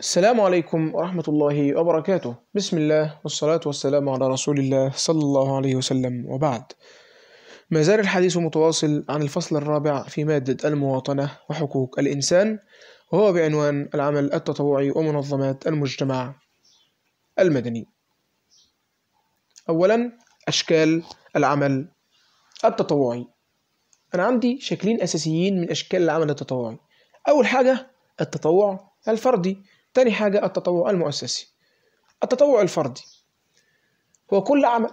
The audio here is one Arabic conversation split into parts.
السلام عليكم ورحمة الله وبركاته بسم الله والصلاة والسلام على رسول الله صلى الله عليه وسلم وبعد ما زال الحديث متواصل عن الفصل الرابع في مادة المواطنة وحقوق الإنسان وهو بعنوان العمل التطوعي ومنظمات المجتمع المدني أولا أشكال العمل التطوعي أنا عندي شكلين أساسيين من أشكال العمل التطوعي أول حاجة التطوع الفردي تاني حاجة التطوع المؤسسي التطوع الفردي هو كل عمل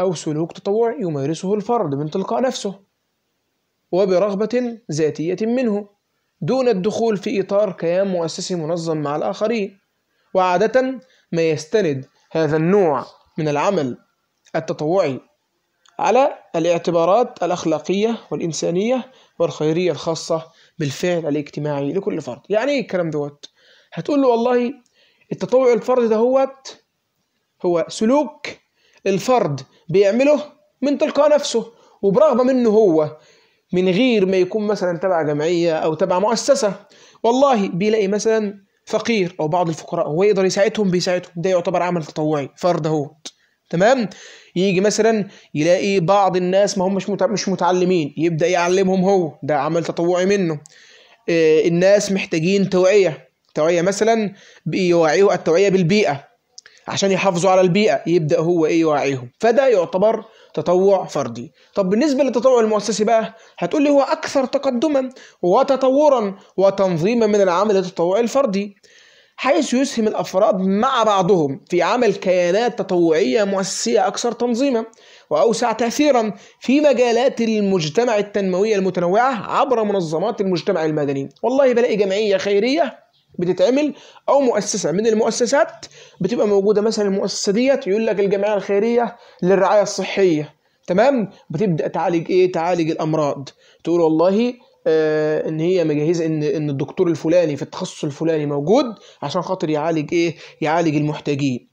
أو سلوك تطوعي يمارسه الفرد من تلقاء نفسه وبرغبة ذاتية منه دون الدخول في إطار كيان مؤسسي منظم مع الآخرين وعادة ما يستند هذا النوع من العمل التطوعي على الاعتبارات الأخلاقية والإنسانية والخيرية الخاصة بالفعل الاجتماعي لكل فرد يعني ايه الكلام دوت هتقول له والله التطوع ده دهوت هو سلوك الفرد بيعمله من تلقاء نفسه وبرغبة منه هو من غير ما يكون مثلا تبع جمعية أو تبع مؤسسة والله بيلاقي مثلا فقير أو بعض الفقراء هو يقدر يساعدهم بيساعدهم ده يعتبر عمل تطوعي فرد اهوت تمام يجي مثلا يلاقي بعض الناس ما همش مش متعلمين يبدأ يعلمهم هو ده عمل تطوعي منه آه، الناس محتاجين توعية توعية مثلا بيوعيه التوعية بالبيئة عشان يحافظوا على البيئة يبدأ هو إيه يوعيهم فده يعتبر تطوع فردي طب بالنسبة للتطوع المؤسسي بقى هتقول لي هو أكثر تقدما وتطورا وتنظيما من العمل التطوعي الفردي حيث يسهم الأفراد مع بعضهم في عمل كيانات تطوعية مؤسسية أكثر تنظيما وأوسع تأثيرا في مجالات المجتمع التنموية المتنوعة عبر منظمات المجتمع المدني والله بلاقي جمعية خيرية بتتعمل او مؤسسه من المؤسسات بتبقى موجوده مثلا المؤسسه ديت يقول لك الجمعيه الخيريه للرعايه الصحيه تمام بتبدا تعالج ايه تعالج الامراض تقول والله آه ان هي مجهزه ان ان الدكتور الفلاني في التخصص الفلاني موجود عشان خاطر يعالج ايه يعالج المحتاجين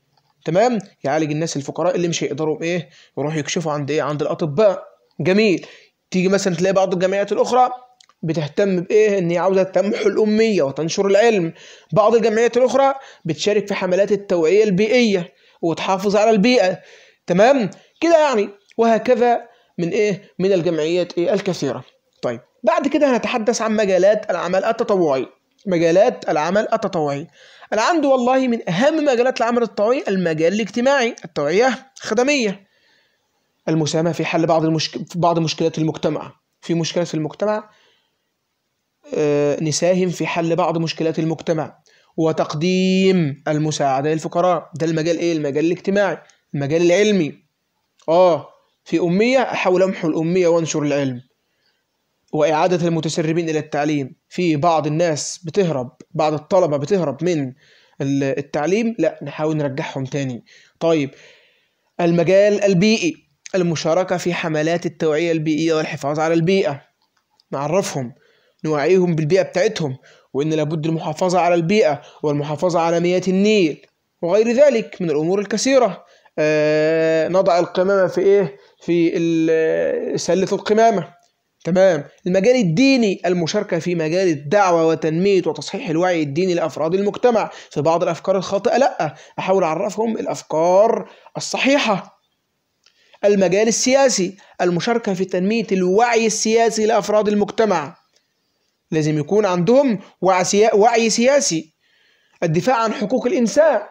تمام يعالج الناس الفقراء اللي مش هيقدروا ايه يروحوا يكشفوا عند ايه عند الاطباء جميل تيجي مثلا تلاقي بعض الجمعيات الاخرى بتهتم بايه ان هي عاوزه تمحو الاميه وتنشر العلم بعض الجمعيات الاخرى بتشارك في حملات التوعيه البيئيه وتحافظ على البيئه تمام كده يعني وهكذا من ايه من الجمعيات ايه الكثيره طيب بعد كده هنتحدث عن مجالات العمل التطوعي مجالات العمل التطوعي انا عندي والله من اهم مجالات العمل التطوعي المجال الاجتماعي التوعيه الخدميه المساهمه في حل بعض المشك... بعض مشكلات المجتمع في مشكله في المجتمع آه، نساهم في حل بعض مشكلات المجتمع وتقديم المساعدة للفقراء ده المجال ايه المجال الاجتماعي المجال العلمي اه في أمية أحاول أمحو الأمية وأنشر العلم وإعادة المتسربين إلى التعليم في بعض الناس بتهرب بعض الطلبة بتهرب من التعليم لا نحاول نرجعهم تاني طيب المجال البيئي المشاركة في حملات التوعية البيئية والحفاظ على البيئة نعرفهم نوعيهم بالبيئة بتاعتهم وإن لابد المحافظة على البيئة والمحافظة على مياه النيل وغير ذلك من الأمور الكثيرة آه نضع القمامة في إيه؟ في آه، سلة القمامة تمام المجال الديني المشاركة في مجال الدعوة وتنمية وتصحيح الوعي الديني لأفراد المجتمع في بعض الأفكار الخاطئة لأ أحاول أعرفهم الأفكار الصحيحة المجال السياسي المشاركة في تنمية الوعي السياسي لأفراد المجتمع لازم يكون عندهم وعي سياسي الدفاع عن حقوق الإنسان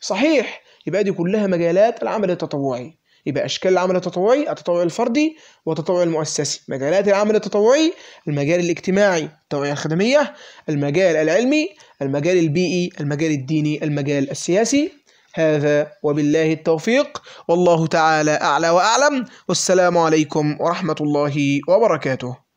صحيح يبقى دي كلها مجالات العمل التطوعي يبقى أشكال العمل التطوعي التطوع الفردي والتطوع المؤسسي مجالات العمل التطوعي المجال الاجتماعي التوعية الخدمية المجال العلمي المجال البيئي المجال الديني المجال السياسي هذا وبالله التوفيق والله تعالى أعلى وأعلم والسلام عليكم ورحمة الله وبركاته